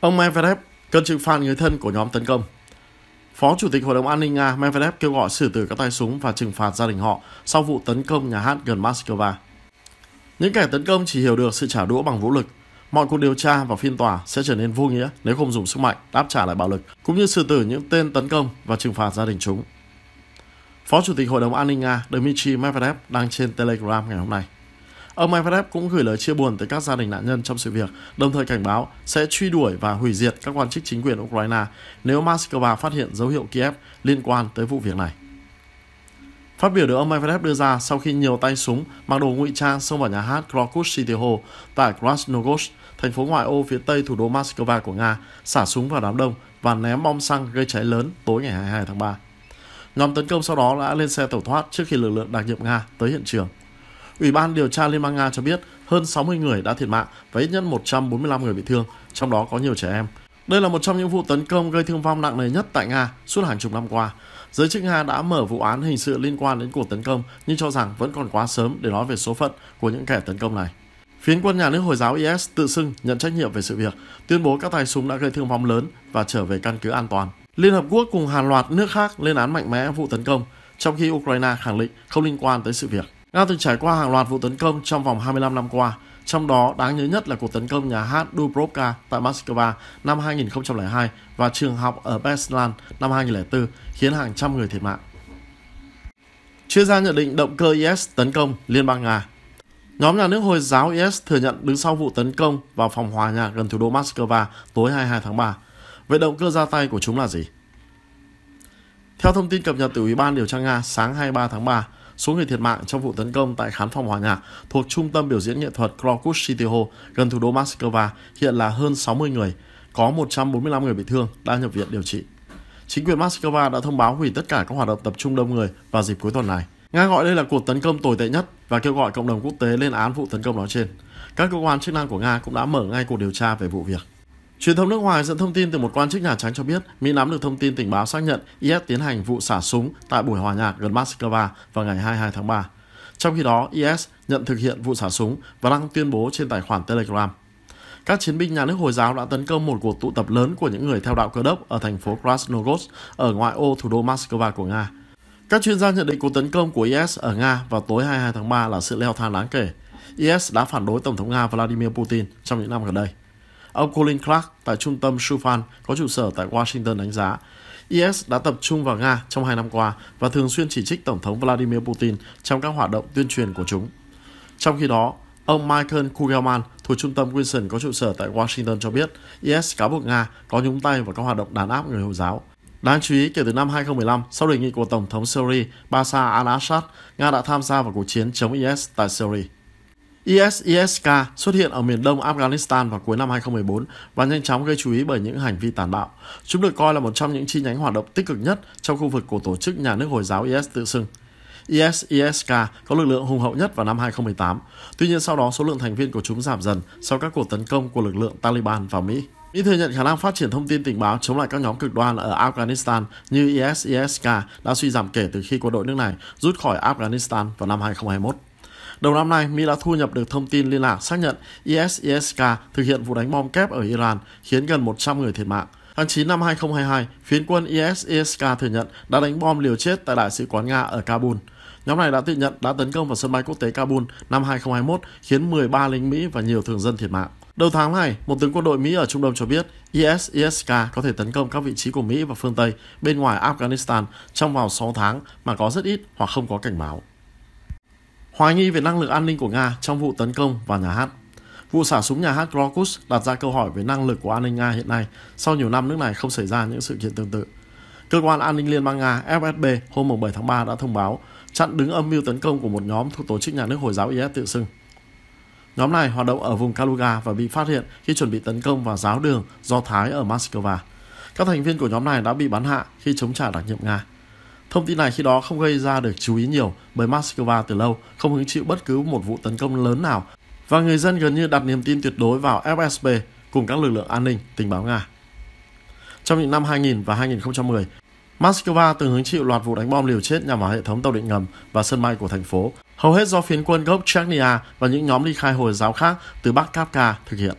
Ông Medvedev cần trừng phạt người thân của nhóm tấn công. Phó Chủ tịch Hội đồng An ninh Nga Medvedev kêu gọi xử tử các tay súng và trừng phạt gia đình họ sau vụ tấn công nhà hát gần Moscow. Những kẻ tấn công chỉ hiểu được sự trả đũa bằng vũ lực. Mọi cuộc điều tra và phiên tòa sẽ trở nên vô nghĩa nếu không dùng sức mạnh đáp trả lại bạo lực, cũng như xử tử những tên tấn công và trừng phạt gia đình chúng. Phó Chủ tịch Hội đồng An ninh Nga Dmitry Medvedev đang trên Telegram ngày hôm nay. Ông Medvedev cũng gửi lời chia buồn tới các gia đình nạn nhân trong sự việc, đồng thời cảnh báo sẽ truy đuổi và hủy diệt các quan chức chính quyền Ukraine nếu Moscow phát hiện dấu hiệu Kiev liên quan tới vụ việc này. Phát biểu được ông Medvedev đưa ra sau khi nhiều tay súng mặc đồ ngụy trang xông vào nhà hát Krokus City Hall tại Krasnogorsk, thành phố ngoại ô phía tây thủ đô Moscow của Nga, xả súng vào đám đông và ném bom xăng gây cháy lớn tối ngày 22 tháng 3. Nhóm tấn công sau đó đã lên xe tẩu thoát trước khi lực lượng đặc nhiệm Nga tới hiện trường. Ủy ban điều tra Liên bang Nga cho biết hơn 60 người đã thiệt mạng và ít nhất 145 người bị thương, trong đó có nhiều trẻ em. Đây là một trong những vụ tấn công gây thương vong nặng nề nhất tại Nga suốt hàng chục năm qua. Giới chức Nga đã mở vụ án hình sự liên quan đến cuộc tấn công nhưng cho rằng vẫn còn quá sớm để nói về số phận của những kẻ tấn công này. Phiến quân nhà nước Hồi giáo IS tự xưng nhận trách nhiệm về sự việc, tuyên bố các tay súng đã gây thương vong lớn và trở về căn cứ an toàn. Liên Hợp Quốc cùng hàng loạt nước khác lên án mạnh mẽ vụ tấn công, trong khi Ukraine khẳng định không liên quan tới sự việc. Nga từng trải qua hàng loạt vụ tấn công trong vòng 25 năm qua, trong đó đáng nhớ nhất là cuộc tấn công nhà hát Dubrovka tại Moscow năm 2002 và trường học ở Beslan năm 2004 khiến hàng trăm người thiệt mạng. Chuyên gia nhận định động cơ IS tấn công Liên bang Nga Nhóm nhà nước Hồi giáo IS thừa nhận đứng sau vụ tấn công vào phòng hòa nhạc gần thủ đô Moscow tối 22 tháng 3. Vậy động cơ ra tay của chúng là gì? Theo thông tin cập nhật từ Ủy ban Điều tra Nga sáng 23 tháng 3, Số người thiệt mạng trong vụ tấn công tại khán phòng hòa nhạc thuộc trung tâm biểu diễn nghệ thuật Krokus City Hall gần thủ đô Moscow hiện là hơn 60 người, có 145 người bị thương đang nhập viện điều trị. Chính quyền Moscow đã thông báo hủy tất cả các hoạt động tập trung đông người vào dịp cuối tuần này. Nga gọi đây là cuộc tấn công tồi tệ nhất và kêu gọi cộng đồng quốc tế lên án vụ tấn công nói trên. Các cơ quan chức năng của Nga cũng đã mở ngay cuộc điều tra về vụ việc. Truyền thông nước ngoài dẫn thông tin từ một quan chức Nhà Trắng cho biết Mỹ nắm được thông tin tình báo xác nhận IS tiến hành vụ xả súng tại buổi hòa nhạc gần Moscow vào ngày 22 tháng 3. Trong khi đó, IS nhận thực hiện vụ xả súng và đăng tuyên bố trên tài khoản Telegram. Các chiến binh nhà nước Hồi giáo đã tấn công một cuộc tụ tập lớn của những người theo đạo cơ đốc ở thành phố Krasnogorsk ở ngoại ô thủ đô Moscow của Nga. Các chuyên gia nhận định cuộc tấn công của IS ở Nga vào tối 22 tháng 3 là sự leo thang đáng kể. IS đã phản đối Tổng thống Nga Vladimir Putin trong những năm gần đây. Ông Colin Clark tại trung tâm Shufan có trụ sở tại Washington đánh giá, IS đã tập trung vào Nga trong hai năm qua và thường xuyên chỉ trích Tổng thống Vladimir Putin trong các hoạt động tuyên truyền của chúng. Trong khi đó, ông Michael Kugelman thuộc trung tâm Wilson có trụ sở tại Washington cho biết IS cáo buộc Nga có nhúng tay vào các hoạt động đàn áp người Hồi giáo. Đáng chú ý, kể từ năm 2015, sau đề nghị của Tổng thống Syria Bashar al-Assad, Nga đã tham gia vào cuộc chiến chống IS tại Syria. ISISK xuất hiện ở miền đông Afghanistan vào cuối năm 2014 và nhanh chóng gây chú ý bởi những hành vi tàn bạo. Chúng được coi là một trong những chi nhánh hoạt động tích cực nhất trong khu vực của tổ chức nhà nước Hồi giáo IS tự xưng. ISISK có lực lượng hùng hậu nhất vào năm 2018. Tuy nhiên sau đó số lượng thành viên của chúng giảm dần sau các cuộc tấn công của lực lượng Taliban vào Mỹ. Mỹ thừa nhận khả năng phát triển thông tin tình báo chống lại các nhóm cực đoan ở Afghanistan như ISISK đã suy giảm kể từ khi quân đội nước này rút khỏi Afghanistan vào năm 2021. Đầu năm nay, Mỹ đã thu nhập được thông tin liên lạc xác nhận ISISK thực hiện vụ đánh bom kép ở Iran khiến gần 100 người thiệt mạng. Tháng 9 năm 2022, phiến quân ISISK thừa nhận đã đánh bom liều chết tại Đại sứ quán Nga ở Kabul. Nhóm này đã tự nhận đã tấn công vào sân bay quốc tế Kabul năm 2021 khiến 13 lính Mỹ và nhiều thường dân thiệt mạng. Đầu tháng này, một tướng quân đội Mỹ ở Trung Đông cho biết ISISK có thể tấn công các vị trí của Mỹ và phương Tây bên ngoài Afghanistan trong vòng 6 tháng mà có rất ít hoặc không có cảnh báo hoài nghi về năng lực an ninh của Nga trong vụ tấn công vào nhà hát. Vụ xả súng nhà hát Krokus đặt ra câu hỏi về năng lực của an ninh Nga hiện nay sau nhiều năm nước này không xảy ra những sự kiện tương tự. Cơ quan an ninh Liên bang Nga FSB hôm 7 tháng 3 đã thông báo chặn đứng âm mưu tấn công của một nhóm thuộc tổ chức nhà nước Hồi giáo IS tự xưng. Nhóm này hoạt động ở vùng Kaluga và bị phát hiện khi chuẩn bị tấn công vào giáo đường Do Thái ở Moscow. Các thành viên của nhóm này đã bị bắn hạ khi chống trả đặc nhiệm Nga. Thông tin này khi đó không gây ra được chú ý nhiều bởi Moscow từ lâu không hứng chịu bất cứ một vụ tấn công lớn nào và người dân gần như đặt niềm tin tuyệt đối vào FSB cùng các lực lượng an ninh tình báo Nga. Trong những năm 2000 và 2010, Moscow từng hứng chịu loạt vụ đánh bom liều chết nhằm vào hệ thống tàu điện ngầm và sân bay của thành phố, hầu hết do phiến quân gốc Chechnya và những nhóm ly khai Hồi giáo khác từ Bắc Kafka thực hiện.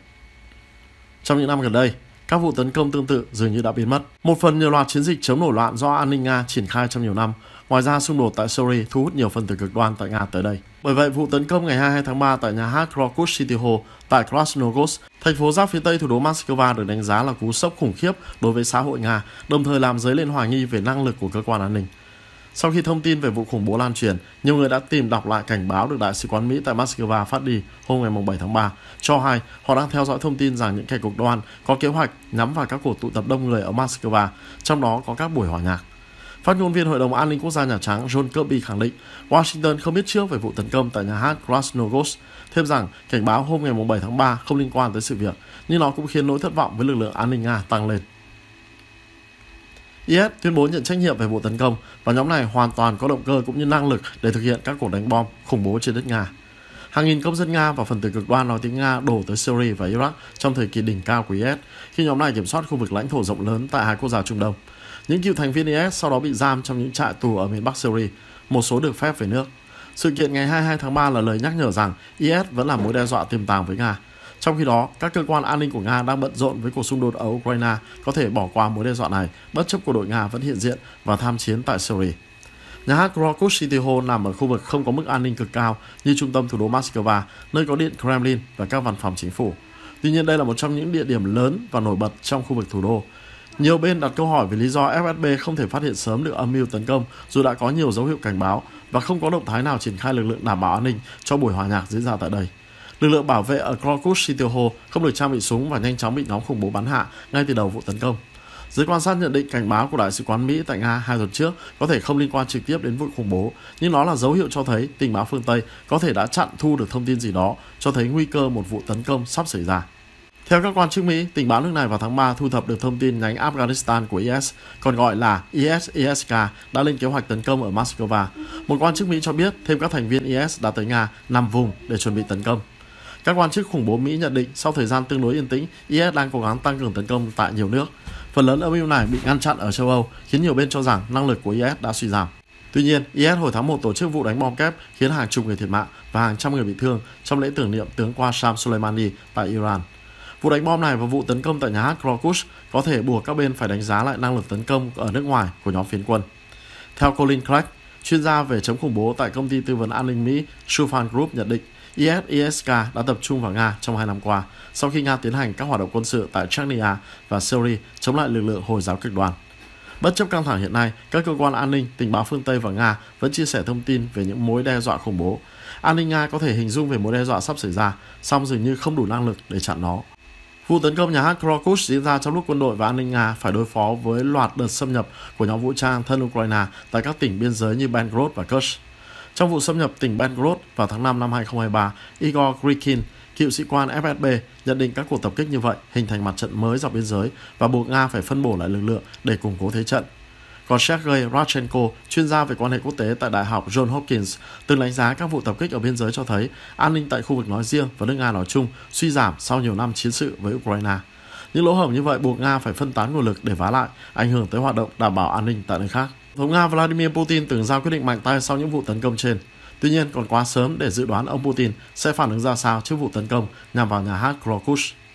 Trong những năm gần đây, các vụ tấn công tương tự dường như đã biến mất. Một phần nhờ loạt chiến dịch chống nổi loạn do an ninh Nga triển khai trong nhiều năm. Ngoài ra, xung đột tại Syria thu hút nhiều phần tử cực đoan tại Nga tới đây. Bởi vậy, vụ tấn công ngày 22 tháng 3 tại nhà hát Krokus City Hall tại Krasnogorsk, thành phố giáp phía tây thủ đô Moscow được đánh giá là cú sốc khủng khiếp đối với xã hội Nga, đồng thời làm dấy lên hoài nghi về năng lực của cơ quan an ninh. Sau khi thông tin về vụ khủng bố lan truyền, nhiều người đã tìm đọc lại cảnh báo được Đại sứ quán Mỹ tại Moscow phát đi hôm ngày 7 tháng 3, cho hay họ đang theo dõi thông tin rằng những kẻ cực đoan có kế hoạch nhắm vào các cuộc tụ tập đông người ở Moscow, trong đó có các buổi hòa nhạc. Phát ngôn viên Hội đồng An ninh Quốc gia Nhà Trắng John Kirby khẳng định Washington không biết trước về vụ tấn công tại nhà hát Krasnogorsk, thêm rằng cảnh báo hôm ngày 7 tháng 3 không liên quan tới sự việc, nhưng nó cũng khiến nỗi thất vọng với lực lượng an ninh Nga tăng lên. IS tuyên bố nhận trách nhiệm về vụ tấn công và nhóm này hoàn toàn có động cơ cũng như năng lực để thực hiện các cuộc đánh bom khủng bố trên đất Nga. Hàng nghìn công dân Nga và phần tử cực đoan nói tiếng Nga đổ tới Syria và Iraq trong thời kỳ đỉnh cao của IS khi nhóm này kiểm soát khu vực lãnh thổ rộng lớn tại hai quốc gia Trung Đông. Những cựu thành viên IS sau đó bị giam trong những trại tù ở miền Bắc Syria, một số được phép về nước. Sự kiện ngày 22 tháng 3 là lời nhắc nhở rằng IS vẫn là mối đe dọa tiềm tàng với Nga trong khi đó, các cơ quan an ninh của Nga đang bận rộn với cuộc xung đột ở Ukraine có thể bỏ qua mối đe dọa này, bất chấp của đội Nga vẫn hiện diện và tham chiến tại Syria. Nhà hát Krakow City Hall nằm ở khu vực không có mức an ninh cực cao như trung tâm thủ đô Moscow, nơi có điện Kremlin và các văn phòng chính phủ. Tuy nhiên, đây là một trong những địa điểm lớn và nổi bật trong khu vực thủ đô. Nhiều bên đặt câu hỏi về lý do FSB không thể phát hiện sớm được âm mưu tấn công dù đã có nhiều dấu hiệu cảnh báo và không có động thái nào triển khai lực lượng đảm bảo an ninh cho buổi hòa nhạc diễn ra tại đây. Lực lượng bảo vệ ở Krakow City Hall không được trang bị súng và nhanh chóng bị nhóm khủng bố bắn hạ ngay từ đầu vụ tấn công. Giới quan sát nhận định cảnh báo của Đại sứ quán Mỹ tại Nga hai tuần trước có thể không liên quan trực tiếp đến vụ khủng bố, nhưng nó là dấu hiệu cho thấy tình báo phương Tây có thể đã chặn thu được thông tin gì đó, cho thấy nguy cơ một vụ tấn công sắp xảy ra. Theo các quan chức Mỹ, tình báo nước này vào tháng 3 thu thập được thông tin nhánh Afghanistan của IS, còn gọi là ISISK đã lên kế hoạch tấn công ở Moscow. Một quan chức Mỹ cho biết thêm các thành viên IS đã tới Nga, nằm vùng để chuẩn bị tấn công. Các quan chức khủng bố Mỹ nhận định sau thời gian tương đối yên tĩnh, IS đang cố gắng tăng cường tấn công tại nhiều nước. Phần lớn âm mưu này bị ngăn chặn ở châu Âu, khiến nhiều bên cho rằng năng lực của IS đã suy giảm. Tuy nhiên, IS hồi tháng 1 tổ chức vụ đánh bom kép khiến hàng chục người thiệt mạng và hàng trăm người bị thương trong lễ tưởng niệm tướng Qasem Soleimani tại Iran. Vụ đánh bom này và vụ tấn công tại nhà hát Krokus có thể buộc các bên phải đánh giá lại năng lực tấn công ở nước ngoài của nhóm phiến quân. Theo Colin Craig, Chuyên gia về chống khủng bố tại công ty tư vấn an ninh Mỹ Sufan Group nhận định IS-ISK đã tập trung vào Nga trong hai năm qua sau khi Nga tiến hành các hoạt động quân sự tại Chechnya và Syria chống lại lực lượng Hồi giáo cực đoan. Bất chấp căng thẳng hiện nay, các cơ quan an ninh, tình báo phương Tây và Nga vẫn chia sẻ thông tin về những mối đe dọa khủng bố. An ninh Nga có thể hình dung về mối đe dọa sắp xảy ra, song dường như không đủ năng lực để chặn nó. Vụ tấn công nhà hát Krokus diễn ra trong lúc quân đội và an ninh Nga phải đối phó với loạt đợt xâm nhập của nhóm vũ trang thân Ukraine tại các tỉnh biên giới như Belgorod và Kursk. Trong vụ xâm nhập tỉnh Belgorod vào tháng 5 năm 2023, Igor Krikin, cựu sĩ quan FSB, nhận định các cuộc tập kích như vậy hình thành mặt trận mới dọc biên giới và buộc Nga phải phân bổ lại lực lượng để củng cố thế trận. Còn Sergei Radchenko, chuyên gia về quan hệ quốc tế tại Đại học John Hopkins, từng đánh giá các vụ tập kích ở biên giới cho thấy an ninh tại khu vực nói riêng và nước Nga nói chung suy giảm sau nhiều năm chiến sự với Ukraine. Những lỗ hổng như vậy buộc Nga phải phân tán nguồn lực để vá lại, ảnh hưởng tới hoạt động đảm bảo an ninh tại nơi khác. Thống Nga Vladimir Putin từng ra quyết định mạnh tay sau những vụ tấn công trên. Tuy nhiên, còn quá sớm để dự đoán ông Putin sẽ phản ứng ra sao trước vụ tấn công nhằm vào nhà hát Krokus.